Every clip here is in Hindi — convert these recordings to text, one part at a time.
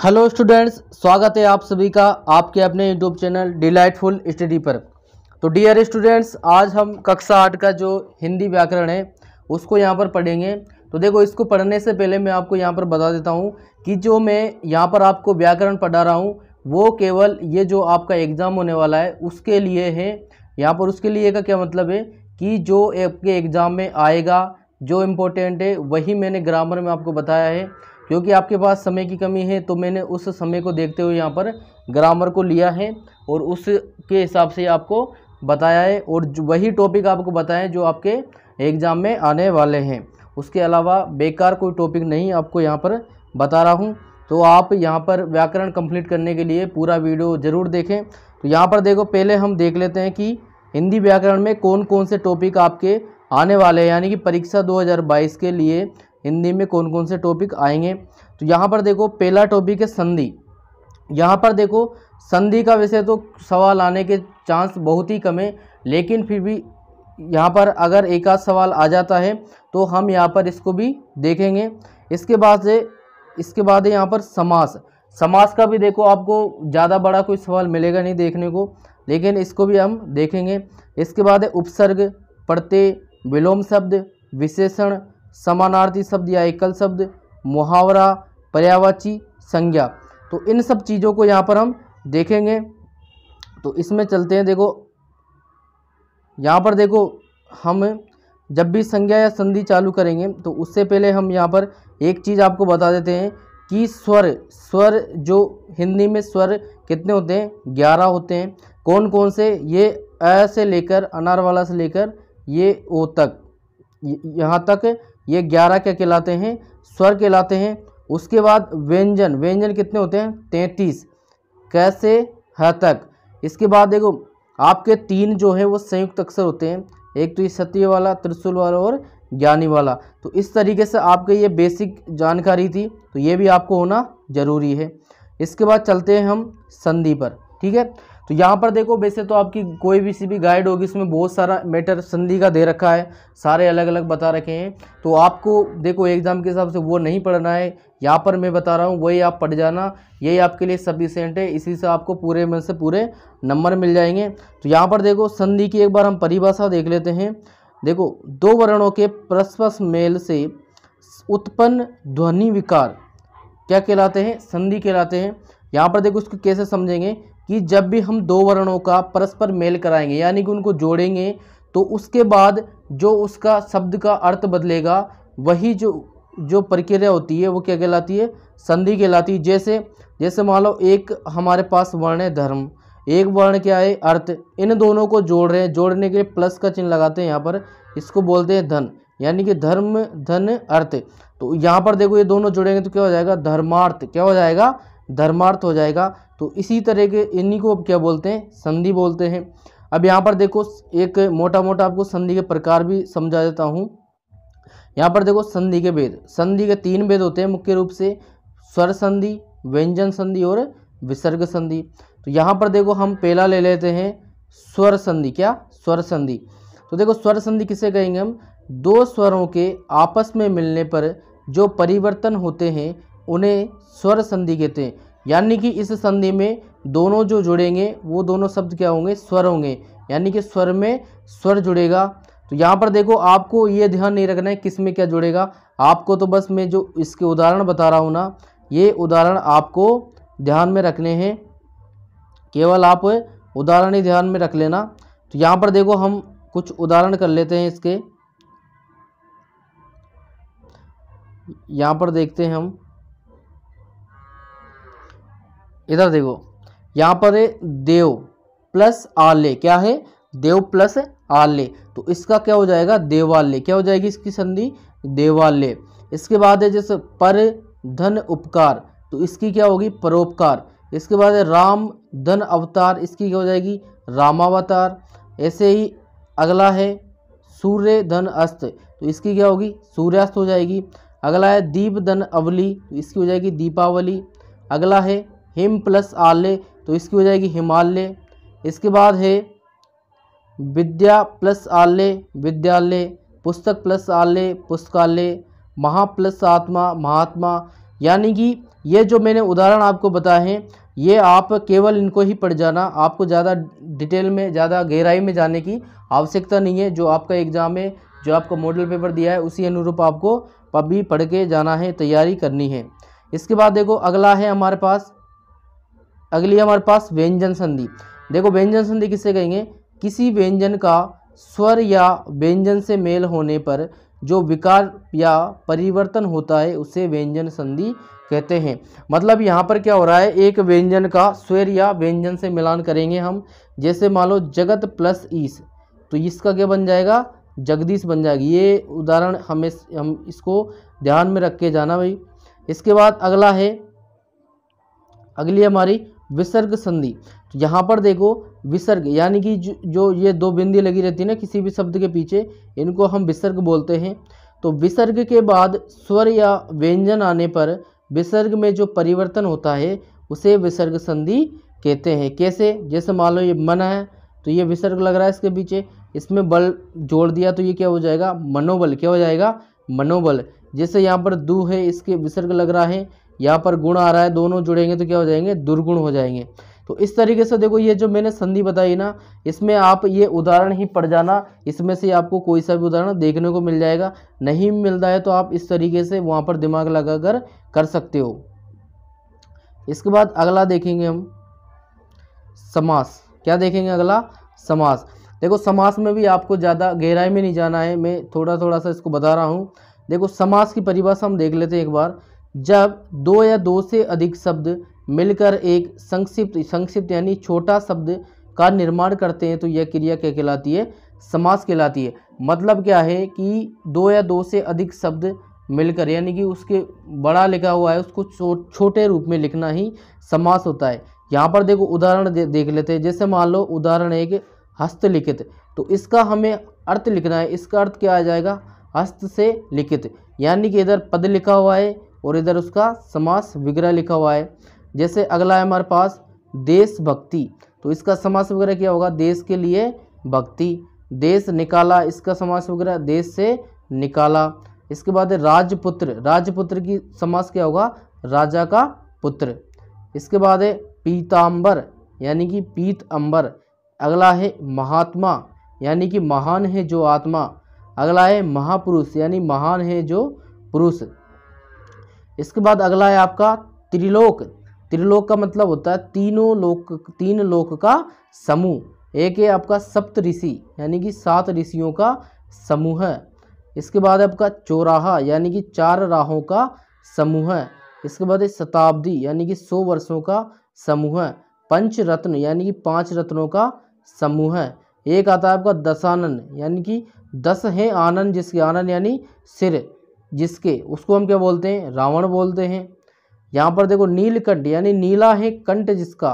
हेलो स्टूडेंट्स स्वागत है आप सभी का आपके अपने यूट्यूब चैनल डिलाइटफुल स्टडी पर तो डियर स्टूडेंट्स आज हम कक्षा आठ का जो हिंदी व्याकरण है उसको यहाँ पर पढ़ेंगे तो देखो इसको पढ़ने से पहले मैं आपको यहाँ पर बता देता हूँ कि जो मैं यहाँ पर आपको व्याकरण पढ़ा रहा हूँ वो केवल ये जो आपका एग्ज़ाम होने वाला है उसके लिए है यहाँ पर उसके लिए का क्या मतलब है कि जो आपके एग्ज़ाम में आएगा जो इम्पोर्टेंट है वही मैंने ग्रामर में आपको बताया है क्योंकि आपके पास समय की कमी है तो मैंने उस समय को देखते हुए यहाँ पर ग्रामर को लिया है और उसके हिसाब से आपको बताया है और वही टॉपिक आपको बताएं जो आपके एग्ज़ाम में आने वाले हैं उसके अलावा बेकार कोई टॉपिक नहीं आपको यहाँ पर बता रहा हूँ तो आप यहाँ पर व्याकरण कंप्लीट करने के लिए पूरा वीडियो ज़रूर देखें तो यहाँ पर देखो पहले हम देख लेते हैं कि हिंदी व्याकरण में कौन कौन से टॉपिक आपके आने वाले हैं यानी कि परीक्षा 2022 के लिए हिंदी में कौन कौन से टॉपिक आएंगे तो यहाँ पर देखो पहला टॉपिक है संधि यहाँ पर देखो संधि का विषय तो सवाल आने के चांस बहुत ही कम है लेकिन फिर भी यहाँ पर अगर एक आध सवाल आ जाता है तो हम यहाँ पर इसको भी देखेंगे इसके बाद से इसके बाद है यहाँ पर समास समास का भी देखो आपको ज़्यादा बड़ा कोई सवाल मिलेगा नहीं देखने को लेकिन इसको भी हम देखेंगे इसके बाद है उपसर्ग प्रत्यय विलोम शब्द विशेषण समानार्थी शब्द या एकल शब्द मुहावरा पर्यावाची संज्ञा तो इन सब चीज़ों को यहाँ पर हम देखेंगे तो इसमें चलते हैं देखो यहाँ पर देखो हम जब भी संज्ञा या संधि चालू करेंगे तो उससे पहले हम यहाँ पर एक चीज़ आपको बता देते हैं कि स्वर स्वर जो हिंदी में स्वर कितने होते हैं ग्यारह होते हैं कौन कौन से ये अ से लेकर अनारवाला से लेकर ये ओ तक यहाँ तक ये ग्यारह क्या कहलाते हैं स्वर कहलाते हैं उसके बाद व्यंजन व्यंजन कितने होते हैं तैंतीस कैसे हतक तक इसके बाद देखो आपके तीन जो है वो संयुक्त अक्षर होते हैं एक तो ये सत्य वाला त्रिशूल वाला और ज्ञानी वाला तो इस तरीके से आपके ये बेसिक जानकारी थी तो ये भी आपको होना ज़रूरी है इसके बाद चलते हैं हम संधि पर ठीक है तो यहाँ पर देखो वैसे तो आपकी कोई भी सी भी गाइड होगी इसमें बहुत सारा मैटर संधि का दे रखा है सारे अलग अलग बता रखे हैं तो आपको देखो एग्ज़ाम के हिसाब से वो नहीं पढ़ना है यहाँ पर मैं बता रहा हूँ वही आप पढ़ जाना यही आपके लिए सफिशेंट है इसी से आपको पूरे में से पूरे नंबर मिल जाएंगे तो यहाँ पर देखो संधि की एक बार हम परिभाषा देख लेते हैं देखो दो वर्णों के परस्पर मेल से उत्पन्न ध्वनि विकार क्या कहलाते हैं संधि कहलाते हैं यहाँ पर देखो इसको कैसे समझेंगे कि जब भी हम दो वर्णों का परस्पर मेल कराएंगे यानी कि उनको जोड़ेंगे तो उसके बाद जो उसका शब्द का अर्थ बदलेगा वही जो जो प्रक्रिया होती है वो क्या कहलाती है संधि कहलाती है जैसे जैसे मान लो एक हमारे पास वर्ण है धर्म एक वर्ण क्या है अर्थ इन दोनों को जोड़ रहे हैं जोड़ने के लिए प्लस का चिन्ह लगाते हैं यहाँ पर इसको बोलते हैं धन यानी कि धर्म धन अर्थ तो यहाँ पर देखो ये दोनों जुड़ेंगे तो क्या हो जाएगा धर्मार्थ क्या हो जाएगा धर्मार्थ हो जाएगा तो इसी तरह के इन्हीं को अब क्या बोलते हैं संधि बोलते हैं अब यहाँ पर देखो एक मोटा मोटा आपको संधि के प्रकार भी समझा देता हूँ यहाँ पर देखो संधि के भेद संधि के तीन भेद होते हैं मुख्य रूप से स्वर संधि व्यंजन संधि और विसर्ग संधि तो यहाँ पर देखो हम पहला ले लेते हैं स्वर संधि क्या स्वर संधि तो देखो स्वर संधि किसे कहेंगे हम दो स्वरों के आपस में मिलने पर जो परिवर्तन होते हैं उन्हें स्वर संधि कहते हैं यानी कि इस संधि में दोनों जो जुड़ेंगे वो दोनों शब्द क्या होंगे स्वर होंगे यानी कि स्वर में स्वर जुड़ेगा तो यहाँ पर देखो आपको ये ध्यान नहीं रखना है किस में क्या जुड़ेगा आपको तो बस मैं जो इसके उदाहरण बता रहा हूँ ना ये उदाहरण आपको ध्यान में रखने हैं केवल आप उदाहरण ही ध्यान में रख लेना तो यहाँ पर देखो हम कुछ उदाहरण कर लेते हैं इसके यहाँ पर देखते हैं हम इधर देखो यहाँ पर है देव प्लस आले क्या है देव प्लस आले तो इसका क्या हो जाएगा देवालय क्या हो जाएगी इसकी संधि देवालय इसके बाद है जैसे पर धन उपकार तो इसकी क्या होगी परोपकार इसके बाद है राम धन अवतार इसकी क्या हो जाएगी रामावतार ऐसे ही अगला है सूर्य धन अस्त तो इसकी क्या होगी सूर्यास्त हो जाएगी अगला है दीप धन अवली तो इसकी हो जाएगी दीपावली अगला है हिम प्लस आल्य तो इसकी हो जाएगी हिमालय इसके बाद है विद्या प्लस आल्य विद्यालय पुस्तक प्लस आल्य पुस्तकालय महा प्लस आत्मा महात्मा यानी कि ये जो मैंने उदाहरण आपको बताए हैं ये आप केवल इनको ही पढ़ जाना आपको ज़्यादा डिटेल में ज़्यादा गहराई में जाने की आवश्यकता नहीं है जो आपका एग्ज़ाम है जो आपका मॉडल पेपर दिया है उसी अनुरूप आपको अभी पढ़ के जाना है तैयारी करनी है इसके बाद देखो अगला है हमारे पास अगली हमारे पास व्यंजन संधि देखो व्यंजन संधि किससे कहेंगे किसी व्यंजन का स्वर या व्यंजन से मेल होने पर जो विकार या परिवर्तन होता है उसे व्यंजन संधि कहते हैं मतलब यहाँ पर क्या हो रहा है एक व्यंजन का स्वर या व्यंजन से मिलान करेंगे हम जैसे मान लो जगत प्लस ईस तो इसका क्या बन जाएगा जगदीश बन जाएगी ये उदाहरण हमें हम इसको ध्यान में रख के जाना भाई इसके बाद अगला है अगली हमारी विसर्ग संधि तो यहाँ पर देखो विसर्ग यानी कि जो ये दो बिंदी लगी रहती है ना किसी भी शब्द के पीछे इनको हम विसर्ग बोलते हैं तो विसर्ग के बाद स्वर या व्यंजन आने पर विसर्ग में जो परिवर्तन होता है उसे विसर्ग संधि कहते हैं कैसे जैसे मान लो ये मन है तो ये विसर्ग लग रहा है इसके पीछे इसमें बल जोड़ दिया तो ये क्या हो जाएगा मनोबल क्या हो जाएगा मनोबल जैसे यहाँ पर दू है इसके विसर्ग लग रहा है यहाँ पर गुण आ रहा है दोनों जुड़ेंगे तो क्या हो जाएंगे दुर्गुण हो जाएंगे तो इस तरीके से देखो ये जो मैंने संधि बताई ना इसमें आप ये उदाहरण ही पढ़ जाना इसमें से आपको कोई सा भी उदाहरण देखने को मिल जाएगा नहीं मिलता है तो आप इस तरीके से वहाँ पर दिमाग लगा कर कर सकते हो इसके बाद अगला देखेंगे हम समास क्या देखेंगे अगला समास देखो समास में भी आपको ज़्यादा गहराई में नहीं जाना है मैं थोड़ा थोड़ा सा इसको बता रहा हूँ देखो समास की परिभाषा हम देख लेते हैं एक बार जब दो या दो से अधिक शब्द मिलकर एक संक्षिप्त संक्षिप्त यानी छोटा शब्द का निर्माण करते हैं तो यह क्रिया क्या कहलाती है समास कहलाती है मतलब क्या है कि दो या दो से अधिक शब्द मिलकर यानी कि उसके बड़ा लिखा हुआ है उसको छो, छोटे रूप में लिखना ही समास होता है यहाँ पर देखो उदाहरण दे, देख लेते हैं जैसे मान लो उदाहरण है हस्तलिखित तो इसका हमें अर्थ लिखना है इसका अर्थ क्या आ जाएगा हस्त से लिखित यानी कि इधर पद लिखा हुआ है और इधर उसका समास विग्रह लिखा हुआ है जैसे अगला है हमारे पास देशभक्ति तो इसका समास वगैरह क्या होगा देश के लिए भक्ति देश निकाला इसका समास वगैरह देश से निकाला इसके बाद राजपुत्र राजपुत्र की समास क्या होगा राजा का पुत्र इसके बाद है पीतांबर यानी कि पीत अंबर अगला है महात्मा यानी कि महान है जो आत्मा अगला है महापुरुष यानी महान है जो पुरुष इसके बाद अगला है आपका त्रिलोक त्रिलोक का मतलब होता है तीनों लोक तीन लोक का समूह एक है आपका सप्त ऋषि यानी कि सात ऋषियों का समूह है इसके बाद आपका चौराहा यानी कि चार राहों का समूह है इसके बाद है शताब्दी यानी कि सौ वर्षों का समूह है पंच रत्न यानी कि पांच रत्नों का समूह है एक आता है आपका दशानन यानी कि दस है आनंद जिसके आनंद यानी सिर जिसके उसको हम क्या बोलते हैं रावण बोलते हैं यहाँ पर देखो नीलकंठ यानी नीला है कंठ जिसका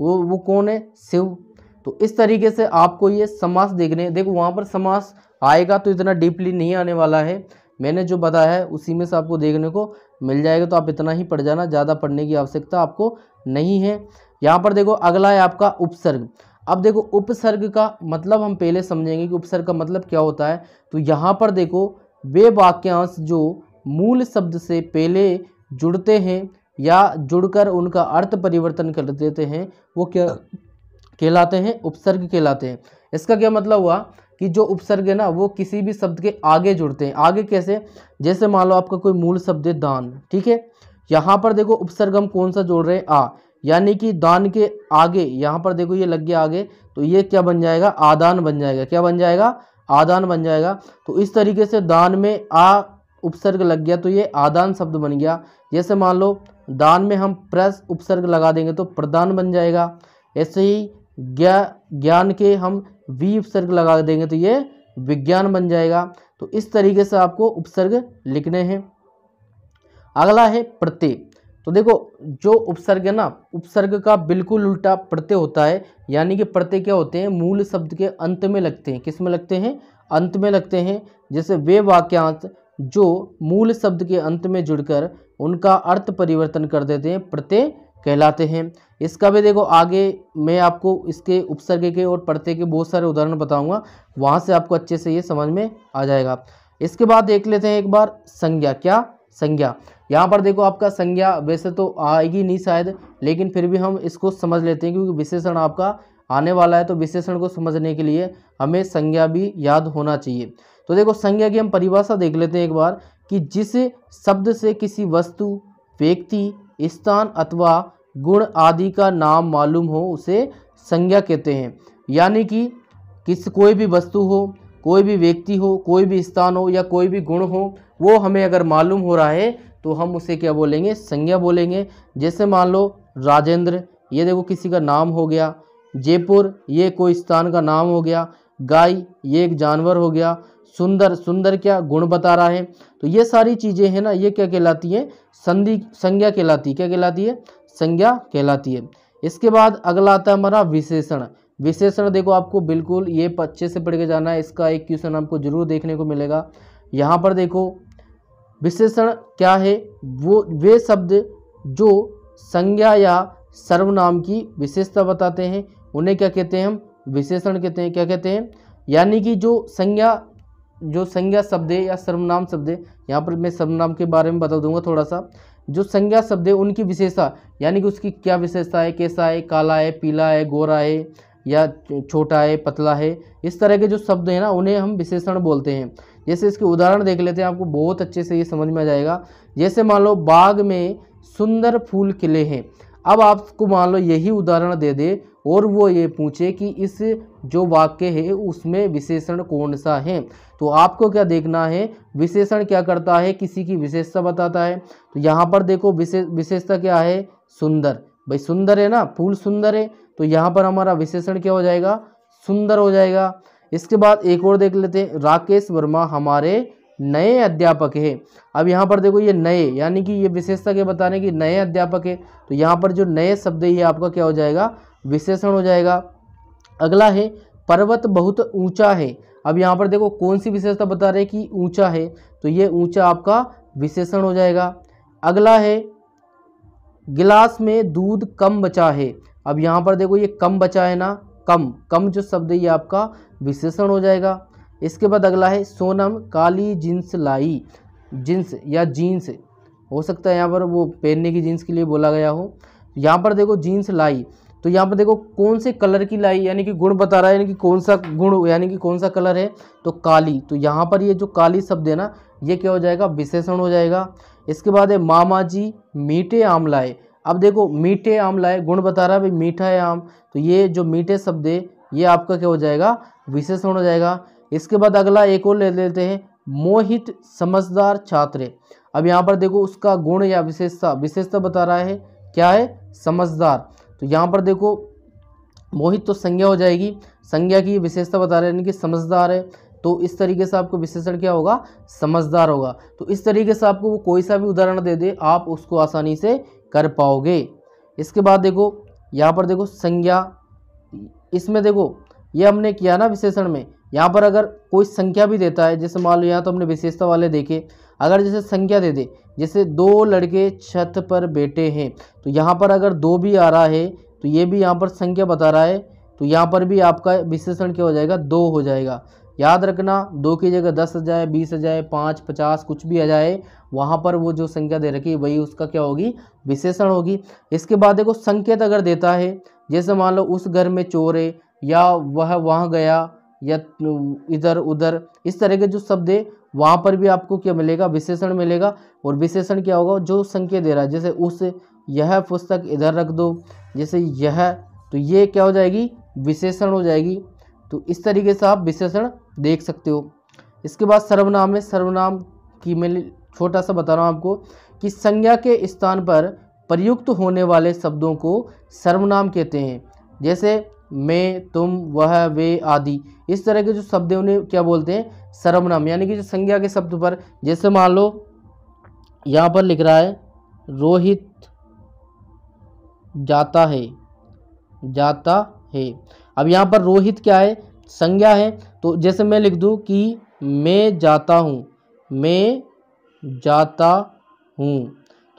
वो वो कौन है शिव तो इस तरीके से आपको ये समास देखने देखो वहाँ पर समास आएगा तो इतना डीपली नहीं आने वाला है मैंने जो बताया है उसी में से आपको देखने को मिल जाएगा तो आप इतना ही पढ़ जाना ज़्यादा पढ़ने की आवश्यकता आपको नहीं है यहाँ पर देखो अगला है आपका उपसर्ग अब देखो उपसर्ग का मतलब हम पहले समझेंगे कि उपसर्ग का मतलब क्या होता है तो यहाँ पर देखो वे वाक्यांश जो मूल शब्द से पहले जुड़ते हैं या जुड़कर उनका अर्थ परिवर्तन कर देते हैं वो क्या कहलाते हैं उपसर्ग कहलाते हैं इसका क्या मतलब हुआ कि जो उपसर्ग है ना वो किसी भी शब्द के आगे जुड़ते हैं आगे कैसे जैसे मान लो आपका कोई मूल शब्द है दान ठीक है यहाँ पर देखो उपसर्ग हम कौन सा जोड़ रहे हैं आ यानी कि दान के आगे यहाँ पर देखो ये लग गया आगे तो ये क्या बन जाएगा आदान बन जाएगा क्या बन जाएगा आदान बन जाएगा तो इस तरीके से दान में आ उपसर्ग लग गया तो ये आदान शब्द बन गया जैसे मान लो दान में हम प्रस उपसर्ग लगा देंगे तो प्रदान बन जाएगा ऐसे ही ज्ञान के हम वी उपसर्ग लगा देंगे तो ये विज्ञान बन जाएगा तो इस तरीके से आपको उपसर्ग लिखने हैं अगला है प्रत्येक तो देखो जो उपसर्ग है ना उपसर्ग का बिल्कुल उल्टा प्रत्यय होता है यानी कि प्रत्यय क्या होते हैं मूल शब्द के अंत में लगते हैं किस में लगते हैं अंत में लगते हैं जैसे वे वाक्यांश जो मूल शब्द के अंत में जुड़कर उनका अर्थ परिवर्तन कर देते हैं प्रत्यय कहलाते हैं इसका भी देखो आगे मैं आपको इसके उपसर्ग के और प्रत्यय के बहुत सारे उदाहरण बताऊंगा वहाँ से आपको अच्छे से ये समझ में आ जाएगा इसके बाद देख लेते हैं एक बार संज्ञा क्या संज्ञा यहाँ पर देखो आपका संज्ञा वैसे तो आएगी नहीं शायद लेकिन फिर भी हम इसको समझ लेते हैं क्योंकि विशेषण आपका आने वाला है तो विशेषण को समझने के लिए हमें संज्ञा भी याद होना चाहिए तो देखो संज्ञा की हम परिभाषा देख लेते हैं एक बार कि जिस शब्द से किसी वस्तु व्यक्ति स्थान अथवा गुण आदि का नाम मालूम हो उसे संज्ञा कहते हैं यानी कि किस कोई भी वस्तु हो कोई भी व्यक्ति हो कोई भी स्थान हो या कोई भी गुण हो वो हमें अगर मालूम हो रहा है तो हम उसे क्या बोलेंगे संज्ञा बोलेंगे जैसे मान लो राजेंद्र ये देखो किसी का नाम हो गया जयपुर ये कोई स्थान का नाम हो गया गाय ये एक जानवर हो गया सुंदर सुंदर क्या गुण बता रहा है तो ये सारी चीज़ें हैं ना ये क्या कहलाती हैं संधि संज्ञा कहलाती है क्या कहलाती है संज्ञा कहलाती है इसके बाद अगला आता है हमारा विशेषण विशेषण देखो आपको बिल्कुल ये अच्छे से पढ़ के जाना है इसका एक क्वेश्चन आपको जरूर देखने को मिलेगा यहाँ पर देखो विशेषण क्या है वो वे शब्द जो संज्ञा या सर्वनाम की विशेषता बताते हैं उन्हें क्या कहते हैं हम विशेषण कहते हैं क्या कहते हैं यानी कि जो संज्ञा जो संज्ञा शब्द है या सर्वनाम शब्द है यहाँ पर मैं सर्वनाम के बारे में बता दूंगा थोड़ा सा जो संज्ञा शब्द है उनकी विशेषता यानी कि उसकी क्या विशेषता है कैसा है काला है पीला है गोरा है या छोटा है पतला है इस तरह के जो शब्द हैं ना उन्हें हम विशेषण बोलते हैं जैसे इसके उदाहरण देख लेते हैं आपको बहुत अच्छे से ये समझ में आ जाएगा जैसे मान लो बाग में सुंदर फूल खिले हैं अब आपको मान लो यही उदाहरण दे दे और वो ये पूछे कि इस जो वाक्य है उसमें विशेषण कौन सा है तो आपको क्या देखना है विशेषण क्या करता है किसी की विशेषता बताता है तो यहाँ पर देखो विशेष विशेषता क्या है सुंदर भाई सुंदर है ना फूल सुंदर है तो यहाँ पर हमारा विशेषण क्या हो जाएगा सुंदर हो जाएगा इसके बाद एक और देख लेते हैं राकेश वर्मा हमारे नए अध्यापक है अब यहाँ पर देखो ये नए यानी कि ये विशेषता के बताने की नए अध्यापक है तो यहाँ पर जो नए शब्द है ये आपका क्या हो जाएगा विशेषण हो जाएगा अगला है पर्वत बहुत ऊंचा है अब यहाँ पर देखो कौन सी विशेषता बता रहे कि ऊंचा है तो ये ऊंचा आपका विशेषण हो जाएगा अगला है गिलास में दूध कम बचा है अब यहाँ पर देखो ये कम बचा है ना कम कम जो शब्द है ये आपका विशेषण हो जाएगा इसके बाद अगला है सोनम काली जींस लाई जींस या जीन्स हो सकता है यहाँ पर वो पहनने की जीन्स के लिए बोला गया हो यहाँ पर देखो जीन्स लाई तो यहाँ पर देखो कौन से कलर की लाई यानी कि गुण बता रहा है यानी कि कौन सा गुण यानी कि कौन सा कलर है तो काली तो यहाँ पर ये जो काली शब्द है ना ये क्या हो जाएगा विशेषण हो जाएगा इसके बाद है मामा जी मीठे आमलाए अब देखो मीठे लाए गुण बता रहा है भाई मीठा है आम तो ये जो मीठे शब्द है ये आपका क्या हो जाएगा विशेषण हो जाएगा इसके बाद अगला एक और ले लेते हैं मोहित समझदार छात्र अब यहाँ पर देखो उसका गुण या विशेषता विशेषता बता रहा है क्या है समझदार तो यहाँ पर देखो मोहित तो संज्ञा हो जाएगी संज्ञा की विशेषता बता रहे हैं यानी कि समझदार है तो इस तरीके से आपको विशेषण क्या होगा समझदार होगा तो इस तरीके से आपको वो कोई सा भी उदाहरण दे दे आप उसको आसानी से कर पाओगे इसके बाद देखो यहाँ पर देखो संज्ञा इसमें देखो ये हमने किया ना विशेषण में यहाँ पर अगर कोई संख्या भी देता है जैसे मान लो यहाँ तो हमने विशेषता वाले देखे अगर जैसे संख्या दे दे जैसे दो लड़के छत पर बैठे हैं तो यहाँ पर अगर दो भी आ रहा है तो ये भी यहाँ पर संख्या बता रहा है तो यहाँ पर भी आपका विशेषण क्या हो जाएगा दो हो जाएगा याद रखना दो की जगह दस आ जाए बीस आ जाए पाँच पचास कुछ भी आ जाए वहाँ पर वो जो संख्या दे रखी है वही उसका क्या होगी विशेषण होगी इसके बाद देखो संकेत अगर देता है जैसे मान लो उस घर में चोर है या वह वहाँ गया या इधर उधर इस तरह के जो शब्द है वहाँ पर भी आपको क्या मिलेगा विशेषण मिलेगा और विशेषण क्या होगा जो संकेत दे रहा है जैसे उस यह पुस्तक इधर रख दो जैसे यह तो ये क्या हो जाएगी विशेषण हो जाएगी तो इस तरीके से आप विशेषण देख सकते हो इसके बाद सर्वनाम है सर्वनाम की मैं छोटा सा बता रहा हूँ आपको कि संज्ञा के स्थान पर प्रयुक्त होने वाले शब्दों को सर्वनाम कहते हैं जैसे मैं तुम वह वे आदि इस तरह के जो शब्द हैं उन्हें क्या बोलते हैं सर्वनाम यानी कि जो संज्ञा के शब्द पर जैसे मान लो यहाँ पर लिख रहा है रोहित जाता है जाता है अब यहाँ पर रोहित क्या है संज्ञा है तो जैसे मैं लिख दूँ कि मैं जाता हूँ मैं जाता हूँ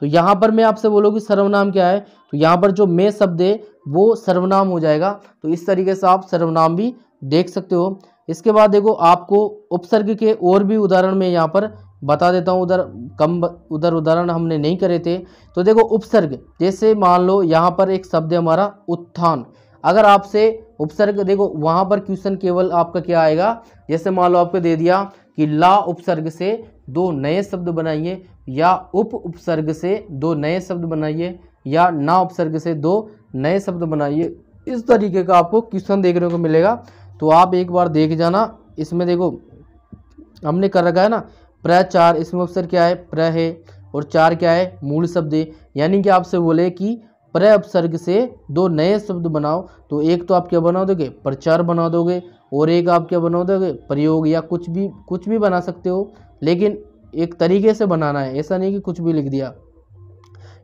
तो यहाँ पर मैं आपसे बोलूँ कि सर्वनाम क्या है तो यहाँ पर जो मैं शब्द है वो सर्वनाम हो जाएगा तो इस तरीके से आप सर्वनाम भी देख सकते हो इसके बाद देखो आपको उपसर्ग के और भी उदाहरण में यहाँ पर बता देता हूँ उधर कम उधर उदाहरण हमने नहीं करे थे तो देखो उपसर्ग जैसे मान लो यहाँ पर एक शब्द है हमारा उत्थान अगर आपसे उपसर्ग देखो वहाँ पर क्वेश्चन केवल आपका क्या आएगा जैसे मान लो आपको दे दिया कि ला उपसर्ग से दो नए शब्द बनाइए या उप उपसर्ग से दो नए शब्द बनाइए या ना उपसर्ग से दो नए शब्द बनाइए इस तरीके का आपको क्वेश्चन देखने को मिलेगा तो आप एक बार देख जाना इसमें देखो हमने कर रखा है ना प्र चार इसमें उपसर्ग क्या है प्र है और चार क्या है मूल शब्द है यानी कि आपसे बोले कि प्रय अपसर्ग से दो नए शब्द बनाओ तो एक तो आप क्या बना दोगे प्रचार बना दोगे और एक आप क्या बना दोगे प्रयोग या कुछ भी कुछ भी बना सकते हो लेकिन एक तरीके से बनाना है ऐसा नहीं कि कुछ भी लिख दिया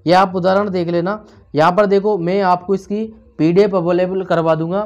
यह आप उदाहरण देख लेना यहाँ पर देखो मैं आपको इसकी पी अवेलेबल करवा दूंगा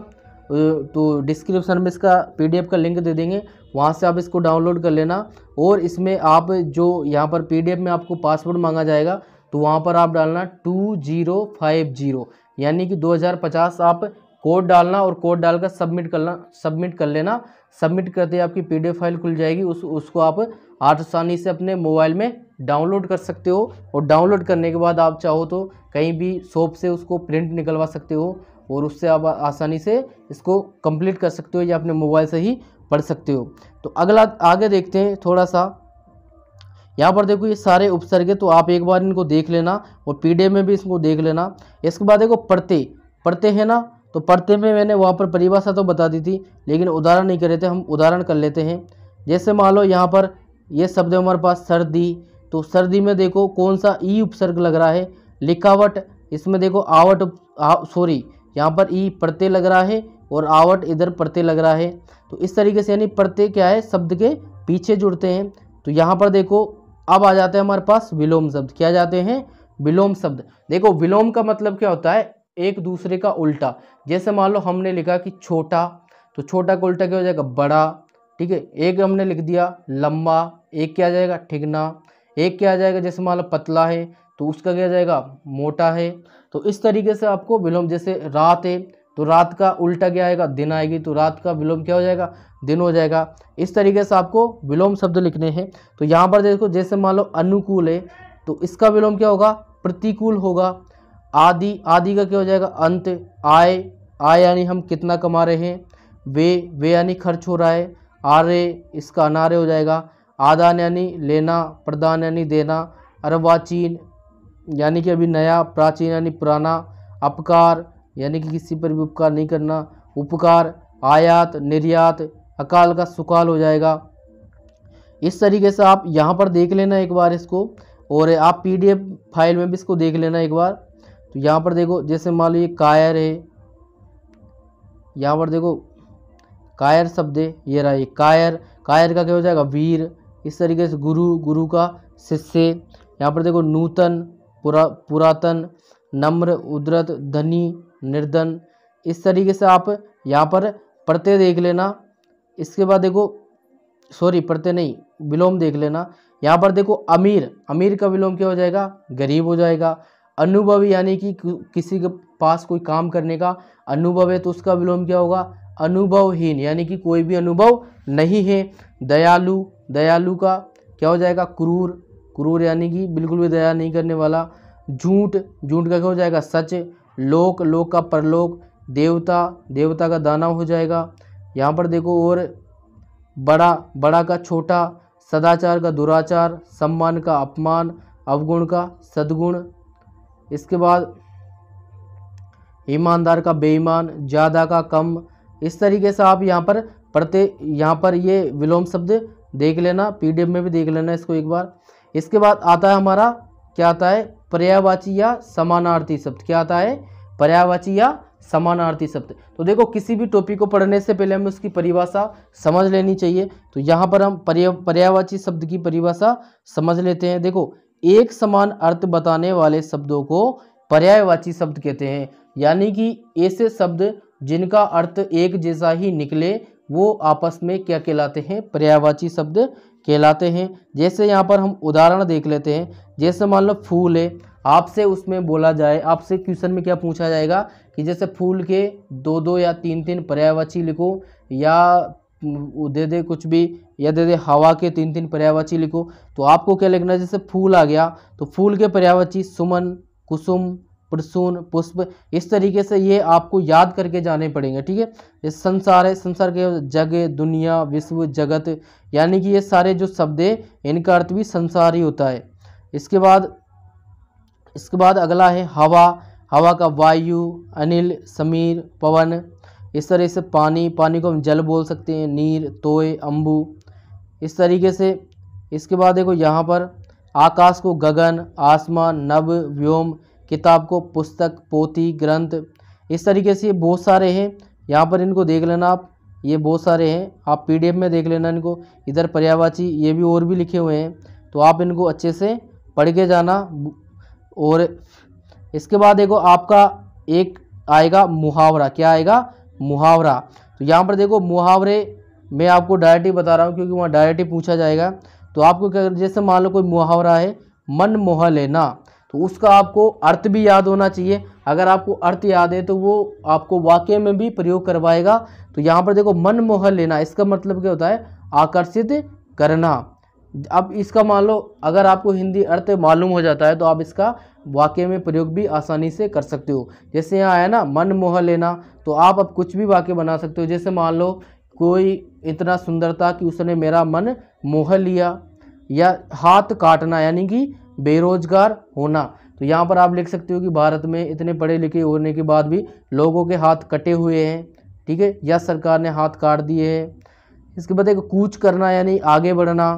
तो डिस्क्रिप्शन में इसका पी का लिंक दे देंगे वहाँ से आप इसको डाउनलोड कर लेना और इसमें आप जो यहाँ पर पी में आपको पासवर्ड मांगा जाएगा तो वहाँ पर आप डालना टू जीरो फाइव जीरो यानी कि 2050 आप कोड डालना और कोड डालकर सबमिट करना सबमिट कर लेना सबमिट करते आपकी पीडीएफ फाइल खुल जाएगी उस उसको आप आसानी से अपने मोबाइल में डाउनलोड कर सकते हो और डाउनलोड करने के बाद आप चाहो तो कहीं भी शॉप से उसको प्रिंट निकलवा सकते हो और उससे आप आसानी से इसको कंप्लीट कर सकते हो या अपने मोबाइल से ही पढ़ सकते हो तो अगला आगे देखते हैं थोड़ा सा यहाँ पर देखो ये सारे उपसर्ग है तो आप एक बार इनको देख लेना और पीडीएफ में भी इसको देख लेना इसके बाद देखो पढ़ते पढ़ते हैं ना तो पढ़ते में मैंने वहाँ पर परिभाषा तो बता दी थी लेकिन उदाहरण नहीं करे थे हम उदाहरण कर लेते हैं जैसे मान लो यहाँ पर ये शब्द हमारे पास सर्दी तो सर्दी में देखो कौन सा ई उपसर्ग लग रहा है लिखावट इसमें देखो आवट सॉरी यहाँ पर ई पढ़ते लग रहा है और आवट इधर पढ़ते लग रहा है तो इस तरीके से यानी पढ़ते क्या है शब्द के पीछे जुड़ते हैं तो यहाँ पर देखो अब आ जाते हैं हमारे पास विलोम शब्द क्या जाते हैं विलोम शब्द देखो विलोम का मतलब क्या होता है एक दूसरे का उल्टा जैसे मान लो हमने लिखा कि छोटा तो छोटा का उल्टा क्या हो जाएगा बड़ा ठीक है एक हमने लिख दिया लंबा एक क्या आ जाएगा ठिगना एक क्या आ जाएगा जैसे मान लो पतला है तो उसका क्या जाएगा मोटा है तो इस तरीके से आपको विलोम जैसे रात है तो रात का उल्टा क्या आएगा दिन आएगी तो रात का विलोम क्या हो जाएगा दिन हो जाएगा इस तरीके से आपको विलोम शब्द लिखने हैं तो यहाँ पर देखो जैसे मान लो अनुकूल है तो इसका विलोम क्या होगा प्रतिकूल होगा आदि आदि का क्या हो जाएगा अंत आय आय यानी हम कितना कमा रहे हैं वे वे यानी खर्च हो रहा है आर्य इसका अनार्य हो जाएगा आदान यानी लेना प्रदान यानी देना अरवाचीन यानी कि अभी नया प्राचीन यानी पुराना अपकार यानी कि किसी पर भी उपकार नहीं करना उपकार आयात निर्यात अकाल का सुकाल हो जाएगा इस तरीके से आप यहाँ पर देख लेना एक बार इसको और आप पीडीएफ फाइल में भी इसको देख लेना एक बार तो यहाँ पर देखो जैसे मान लो ये कायर है यहाँ पर देखो कायर शब्द है ये रहा ये कायर कायर का क्या हो जाएगा वीर इस तरीके से गुरु गुरु का शिष्य यहाँ पर देखो नूतन पुरा पुरातन नम्र उदरत धनी निर्धन इस तरीके से आप यहाँ पर पढ़ते देख लेना इसके बाद देखो सॉरी पढ़ते नहीं विलोम देख लेना यहाँ पर देखो अमीर अमीर का विलोम क्या हो जाएगा गरीब हो जाएगा अनुभवी यानी कि किसी के पास कोई काम करने का अनुभव है तो उसका विलोम क्या होगा अनुभवहीन यानी कि कोई भी अनुभव नहीं है दयालु दयालु का क्या हो जाएगा क्रूर क्रूर यानी कि बिल्कुल भी दया नहीं करने वाला झूठ झूठ का क्या हो जाएगा सच लोक लोक का परलोक देवता देवता का दाना हो जाएगा यहाँ पर देखो और बड़ा बड़ा का छोटा सदाचार का दुराचार सम्मान का अपमान अवगुण का सद्गुण इसके बाद ईमानदार का बेईमान ज़्यादा का कम इस तरीके से आप यहाँ पर पढ़ते यहाँ पर ये विलोम शब्द देख लेना पीडीएफ में भी देख लेना इसको एक बार इसके बाद आता है हमारा क्या आता है पर्यावाची या समानार्थी शब्द क्या आता है पर्यावाची या समानार्थी शब्द तो देखो किसी भी टॉपिक को पढ़ने से पहले हमें उसकी परिभाषा समझ लेनी चाहिए तो यहाँ पर हम पर्यावाची शब्द की परिभाषा समझ लेते हैं देखो एक समान अर्थ बताने वाले शब्दों को पर्यायवाची शब्द कहते हैं यानी कि ऐसे शब्द जिनका अर्थ एक जैसा ही निकले वो आपस में क्या कहलाते हैं पर्यायवाची शब्द कहलाते हैं जैसे यहाँ पर हम उदाहरण देख लेते हैं जैसे मान लो फूल है आपसे उसमें बोला जाए आपसे क्वेश्चन में क्या पूछा जाएगा कि जैसे फूल के दो दो या तीन तीन पर्यायवाची लिखो या दे दे कुछ भी या दे दे हवा के तीन तीन पर्यायवाची लिखो तो आपको क्या लिखना है जैसे फूल आ गया तो फूल के पर्यायवाची सुमन कुसुम प्रसून पुष्प इस तरीके से ये आपको याद करके जाने पड़ेंगे ठीक है ये संसार है संसार के जग दुनिया विश्व जगत यानी कि ये सारे जो शब्द है इनका अर्थ भी संसार ही होता है इसके बाद इसके बाद अगला है हवा हवा का वायु अनिल समीर पवन इस तरह से पानी पानी को हम जल बोल सकते हैं नीर तोय अम्बू इस तरीके से इसके बाद देखो यहाँ पर आकाश को गगन आसमान नव व्योम किताब को पुस्तक पोथी ग्रंथ इस तरीके से ये बहुत सारे हैं यहाँ पर इनको देख लेना आप ये बहुत सारे हैं आप पीडीएफ में देख लेना इनको इधर पर्यावाची ये भी और भी लिखे हुए हैं तो आप इनको अच्छे से पढ़ के जाना और इसके बाद देखो आपका एक आएगा मुहावरा क्या आएगा मुहावरा तो यहाँ पर देखो मुहावरे मैं आपको डायरेक्ट ही बता रहा हूँ क्योंकि वहाँ डायरेक्ट ही पूछा जाएगा तो आपको क्या जैसे मान लो कोई मुहावरा है मन मोह लेना तो उसका आपको अर्थ भी याद होना चाहिए अगर आपको अर्थ याद है तो वो आपको वाक्य में भी प्रयोग करवाएगा तो यहाँ पर देखो मन मोह लेना इसका मतलब क्या होता है आकर्षित करना अब इसका मान लो अगर आपको हिंदी अर्थ मालूम हो जाता है तो आप इसका वाक्य में प्रयोग भी आसानी से कर सकते हो जैसे यहाँ आया ना मन मोह लेना तो आप अब कुछ भी वाक्य बना सकते हो जैसे मान लो कोई इतना सुंदर था कि उसने मेरा मन मोह लिया या हाथ काटना यानी कि बेरोजगार होना तो यहाँ पर आप लिख सकते हो कि भारत में इतने पढ़े लिखे होने के बाद भी लोगों के हाथ कटे हुए हैं ठीक है या सरकार ने हाथ काट दिए हैं इसके बाद एक कूच करना यानी आगे बढ़ना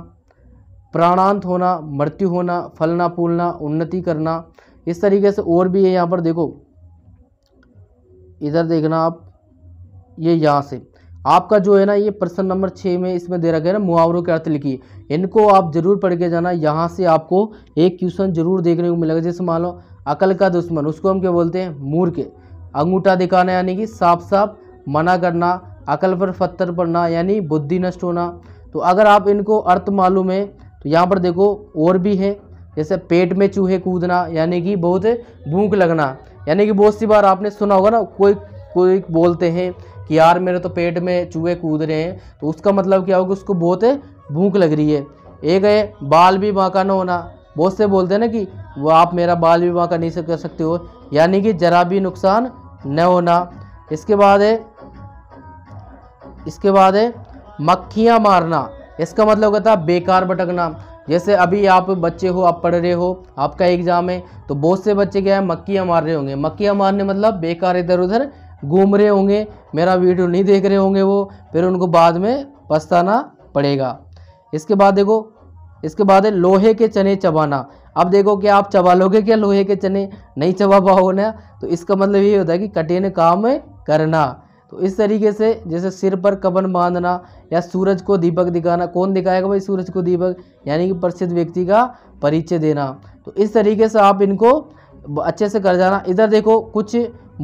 प्राणांत होना मृत्यु होना फलना फूलना उन्नति करना इस तरीके से और भी है यहाँ पर देखो इधर देखना आप ये यहाँ से आपका जो है ना ये प्रश्न नंबर छः में इसमें दे रखा है ना मुहावरों के अर्थ लिखिए इनको आप जरूर पढ़ के जाना यहाँ से आपको एक क्वेश्चन जरूर देखने को मिलेगा जैसे मान लो अकल का दुश्मन उसको हम क्या बोलते हैं मूर के अंगूठा दिखाना यानी कि साफ साफ मना करना अकल पर पत्थर पड़ना यानी बुद्धि नष्ट होना तो अगर आप इनको अर्थ मालूम है तो यहाँ पर देखो और भी है जैसे पेट में चूहे कूदना यानी कि बहुत भूख लगना यानी कि बहुत सी बार आपने सुना होगा ना कोई कोई बोलते हैं कि यार मेरे तो पेट में चूहे कूद रहे हैं तो उसका मतलब क्या होगा उसको बहुत भूख लग रही है एक है बाल भी बाँका ना होना बहुत से बोलते हैं ना कि वो आप मेरा बाल भी बाँका नहीं कर सकते हो यानी कि जरा भी नुकसान न होना इसके बाद है इसके बाद है मक्खियाँ मारना इसका मतलब होता है बेकार भटकना जैसे अभी आप बच्चे हो आप पढ़ रहे हो आपका एग्ज़ाम है तो बहुत से बच्चे क्या है मक्खियाँ मार रहे होंगे मक्खियाँ मारने मतलब बेकार इधर उधर घूम रहे होंगे मेरा वीडियो नहीं देख रहे होंगे वो फिर उनको बाद में पछताना पड़ेगा इसके बाद देखो इसके बाद है लोहे के चने चबाना अब देखो कि आप चबा लोगे क्या लोहे के चने नहीं चबा पाओगे ना तो इसका मतलब ये होता है कि कठिन काम करना तो इस तरीके से जैसे सिर पर कबन बांधना या सूरज को दीपक दिखाना कौन दिखाएगा भाई सूरज को दीपक यानी कि प्रसिद्ध व्यक्ति का परिचय देना तो इस तरीके से आप इनको अच्छे से कर जाना इधर देखो कुछ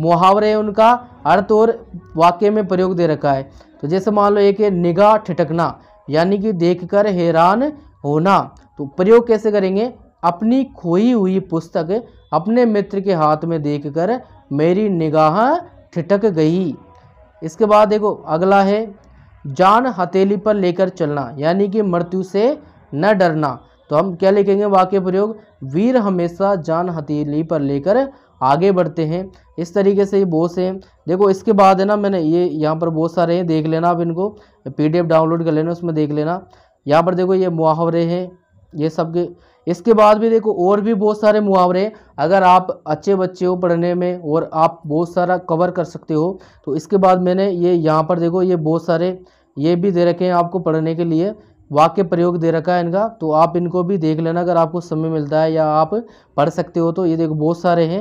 मुहावरे उनका अर्थ और वाक्य में प्रयोग दे रखा है तो जैसे मान लो एक निगाह ठिटकना यानी कि देखकर हैरान होना तो प्रयोग कैसे करेंगे अपनी खोई हुई पुस्तक अपने मित्र के हाथ में देखकर मेरी निगाह ठिटक गई इसके बाद देखो अगला है जान हथेली पर लेकर चलना यानी कि मृत्यु से न डरना तो हम क्या लिखेंगे वाक्य प्रयोग वीर हमेशा जान हथेली पर लेकर आगे बढ़ते हैं इस तरीके से ये बोस हैं देखो इसके बाद है ना मैंने ये यहाँ पर बहुत सारे हैं देख लेना आप इनको पीडीएफ डाउनलोड कर लेना उसमें देख लेना यहाँ पर देखो ये मुहावरे हैं ये सब के इसके बाद भी देखो और भी बहुत सारे मुहावरे अगर आप अच्छे बच्चे हो पढ़ने में और आप बहुत सारा कवर कर सकते हो तो इसके बाद मैंने ये यहाँ पर देखो ये बहुत सारे ये भी दे रखे हैं आपको पढ़ने के लिए वाक्य प्रयोग दे रखा है इनका तो आप इनको भी देख लेना अगर आपको समय मिलता है या आप पढ़ सकते हो तो ये देखो बहुत सारे हैं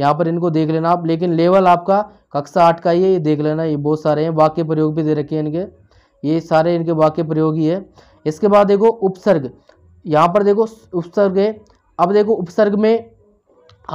यहाँ पर इनको देख लेना आप लेकिन लेवल आपका कक्षा आठ का ही है ये देख लेना ये बहुत सारे हैं वाक्य प्रयोग भी दे रखे हैं इनके ये सारे इनके वाक्य प्रयोग ही है इसके बाद देखो उपसर्ग यहाँ पर देखो उपसर्ग है अब देखो उपसर्ग में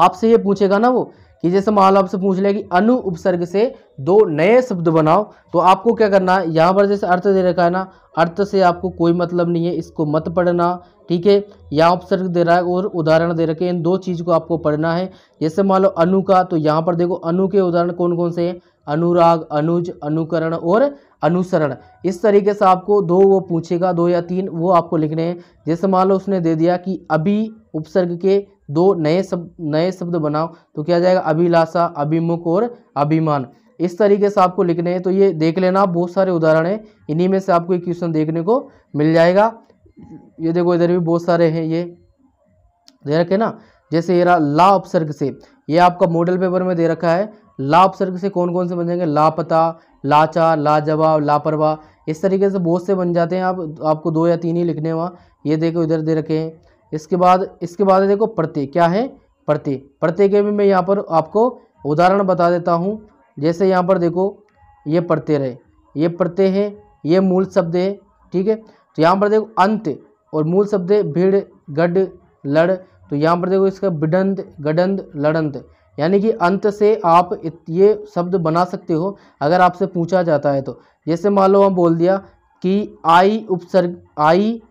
आपसे ये पूछेगा ना वो कि जैसे मान लो आपसे पूछ लिया कि अनु उपसर्ग से दो नए शब्द बनाओ तो आपको क्या करना है यहाँ पर जैसे अर्थ दे रखा है ना अर्थ से आपको कोई मतलब नहीं है इसको मत पढ़ना ठीक है यहाँ उपसर्ग दे रहा है और उदाहरण दे रखे इन दो चीज़ को आपको पढ़ना है जैसे मान लो अनु का तो यहाँ पर देखो अनु के उदाहरण कौन कौन से हैं अनुराग अनुज अनुकरण और अनुसरण इस तरीके से आपको दो वो पूछेगा दो या तीन वो आपको लिखने हैं जैसे मान लो उसने दे दिया कि अभी उपसर्ग के दो नए शब्द नए शब्द बनाओ तो क्या जाएगा अभिलाषा अभिमुख और अभिमान इस तरीके से आपको लिखने हैं तो ये देख लेना आप बहुत सारे उदाहरण हैं इन्हीं में से आपको एक क्वेश्चन देखने को मिल जाएगा ये देखो इधर भी बहुत सारे हैं ये दे रखे ना जैसे ये रहा ला उपसर्ग से ये आपका मॉडल पेपर में दे रखा है ला उपसर्ग से कौन कौन से बन जाएंगे लापता लाचार लाजवाब लापरवाह इस तरीके से बहुत से बन जाते हैं आप आपको दो या तीन ही लिखने वहाँ ये देखो इधर दे रखे हैं इसके बाद इसके बाद देखो प्रत्यय क्या है प्रत्ये प्रत्यय के भी मैं यहाँ पर आपको उदाहरण बता देता हूँ जैसे यहाँ पर देखो ये प्रत्यय रहे ये प्रत्यय है ये मूल शब्द है ठीक है तो यहाँ पर देखो अंत और मूल शब्द है भीड़ गड लड़ तो यहाँ पर देखो इसका बिडंत गडंत लड़ंत यानी कि अंत से आप ये शब्द बना सकते हो अगर आपसे पूछा जाता है तो जैसे मान लो हम बोल दिया कि आई उपसर्ग आई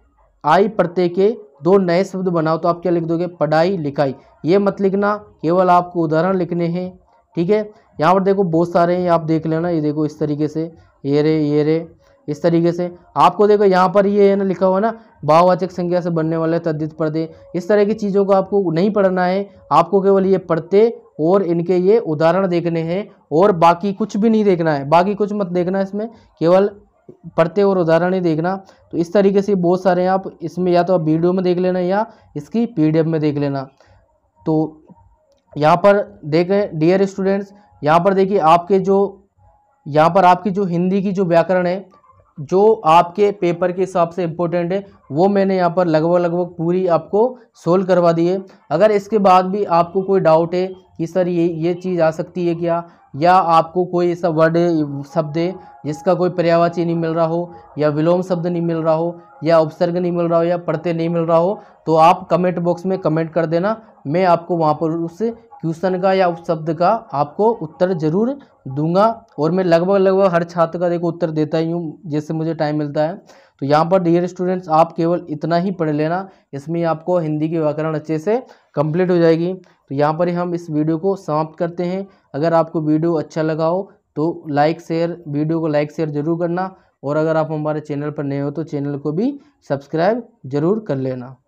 आई प्रत्यय के दो नए शब्द बनाओ तो आप क्या लिख दोगे पढ़ाई लिखाई ये मत लिखना केवल आपको उदाहरण लिखने हैं ठीक है यहाँ पर देखो बहुत सारे हैं आप देख लेना ये देखो इस तरीके से ये रे ये रे इस तरीके से आपको देखो यहाँ पर ये है ना लिखा हुआ ना भाववाचक संज्ञा से बनने वाले तद्दित पर्दे इस तरह की चीज़ों को आपको नहीं पढ़ना है आपको केवल ये पढ़ते और इनके ये उदाहरण देखने हैं और बाकी कुछ भी नहीं देखना है बाकी कुछ मत देखना इसमें केवल पढ़ते और उदाहरण ही देखना तो इस तरीके से बहुत सारे आप इसमें या तो आप वीडियो में देख लेना या इसकी पी में देख लेना तो यहाँ पर देखें डियर स्टूडेंट्स यहाँ पर देखिए आपके जो यहाँ पर आपकी जो हिंदी की जो व्याकरण है जो आपके पेपर के हिसाब से इम्पोर्टेंट है वो मैंने यहाँ पर लगभग लगभग पूरी आपको सोल्व करवा दी है अगर इसके बाद भी आपको कोई डाउट है कि सर ये ये चीज़ आ सकती है क्या या आपको कोई ऐसा वर्ड शब्द है जिसका कोई पर्यावाची नहीं मिल रहा हो या विलोम शब्द नहीं मिल रहा हो या उपसर्ग नहीं मिल रहा हो या पढ़ते नहीं मिल रहा हो तो आप कमेंट बॉक्स में कमेंट कर देना मैं आपको वहाँ पर उस क्वेश्चन का या उस शब्द का आपको उत्तर ज़रूर दूंगा और मैं लगभग लगभग हर छात्र का देखो उत्तर देता ही हूँ जैसे मुझे टाइम मिलता है तो यहाँ पर डियर स्टूडेंट्स आप केवल इतना ही पढ़ लेना इसमें आपको हिंदी की व्याकरण अच्छे से कंप्लीट हो जाएगी तो यहाँ पर हम इस वीडियो को समाप्त करते हैं अगर आपको वीडियो अच्छा लगा हो तो लाइक शेयर वीडियो को लाइक शेयर ज़रूर करना और अगर आप हमारे चैनल पर नए हो तो चैनल को भी सब्सक्राइब ज़रूर कर लेना